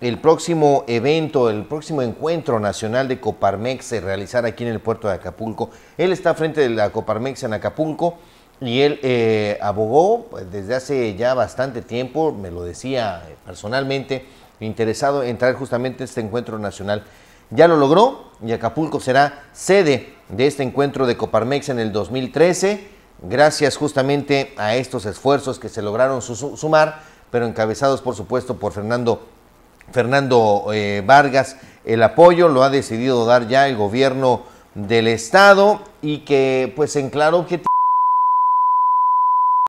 el próximo evento, el próximo encuentro nacional de Coparmex se realizará aquí en el puerto de Acapulco. Él está frente de la Coparmex en Acapulco y él eh, abogó pues, desde hace ya bastante tiempo, me lo decía eh, personalmente, interesado en entrar justamente este encuentro nacional. Ya lo logró y Acapulco será sede de este encuentro de Coparmex en el 2013, gracias justamente a estos esfuerzos que se lograron sumar, pero encabezados por supuesto por Fernando Fernando eh, Vargas el apoyo, lo ha decidido dar ya el gobierno del Estado y que pues en claro que